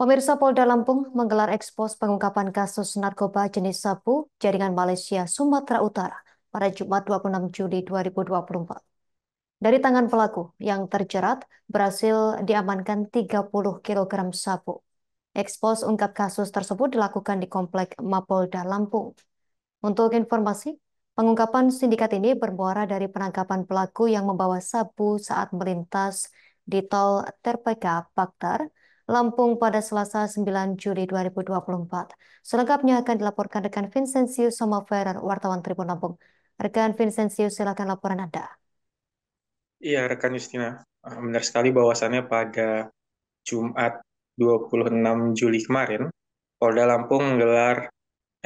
Pemirsa Polda Lampung menggelar ekspos pengungkapan kasus narkoba jenis sabu jaringan Malaysia Sumatera Utara pada Jumat 26 Juli 2024. Dari tangan pelaku yang terjerat, berhasil diamankan 30 kg sabu. Ekspos ungkap kasus tersebut dilakukan di Komplek Mapolda Lampung. Untuk informasi, pengungkapan sindikat ini bermuara dari penangkapan pelaku yang membawa sabu saat melintas di tol Terpeka Baktar, Lampung pada Selasa 9 Juli 2024. Selengkapnya akan dilaporkan rekan Vincenzius Somaferer, wartawan Tribun Lampung. Rekan Vincenzius, silakan laporan Anda. Iya, rekan Justina. Ah, benar sekali bahwasannya pada Jumat 26 Juli kemarin, Polda Lampung menggelar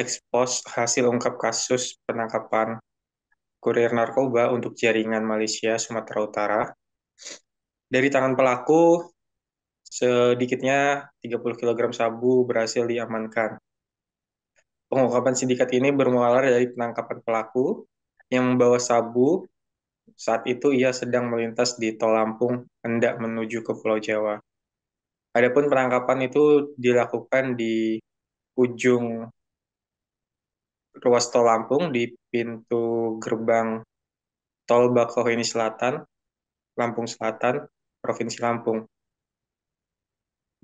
ekspos hasil ungkap kasus penangkapan kurir narkoba untuk jaringan Malaysia Sumatera Utara. Dari tangan pelaku, Sedikitnya 30 kg sabu berhasil diamankan. Pengungkapan sindikat ini bermula dari penangkapan pelaku yang membawa sabu saat itu ia sedang melintas di Tol Lampung hendak menuju ke Pulau Jawa. Adapun penangkapan itu dilakukan di ujung ruas Tol Lampung di pintu gerbang Tol Bakauheni Selatan, Lampung Selatan, Provinsi Lampung.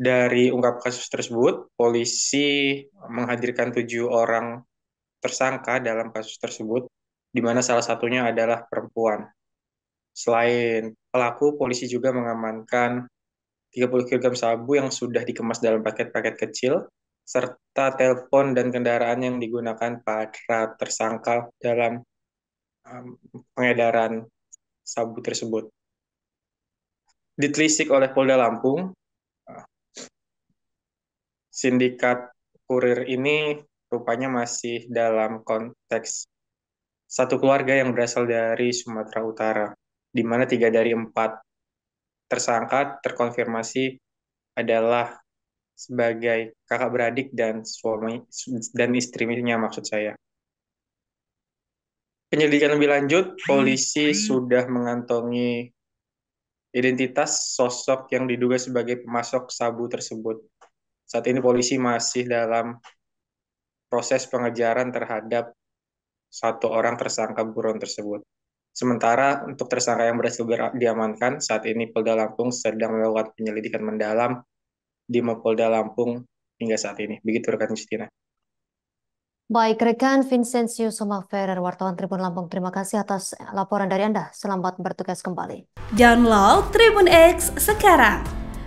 Dari ungkap kasus tersebut, polisi menghadirkan tujuh orang tersangka dalam kasus tersebut, di mana salah satunya adalah perempuan. Selain pelaku, polisi juga mengamankan 30 kg sabu yang sudah dikemas dalam paket-paket kecil, serta telepon dan kendaraan yang digunakan para tersangka dalam pengedaran sabu tersebut. Ditelisik oleh Polda Lampung, sindikat kurir ini rupanya masih dalam konteks satu keluarga yang berasal dari Sumatera Utara, di mana tiga dari empat tersangka terkonfirmasi adalah sebagai kakak beradik dan suami dan istrinya maksud saya. Penyelidikan lebih lanjut, polisi hmm. sudah mengantongi identitas sosok yang diduga sebagai pemasok sabu tersebut. Saat ini polisi masih dalam proses pengejaran terhadap satu orang tersangka buron tersebut. Sementara untuk tersangka yang berhasil diamankan, saat ini Polda Lampung sedang melakukan penyelidikan mendalam di Mapolda Lampung hingga saat ini. Begitu rekan Justina. Baik, rekan Vincenzio Somaferer, wartawan Tribun Lampung, terima kasih atas laporan dari Anda. Selamat bertugas kembali. Download Tribun X sekarang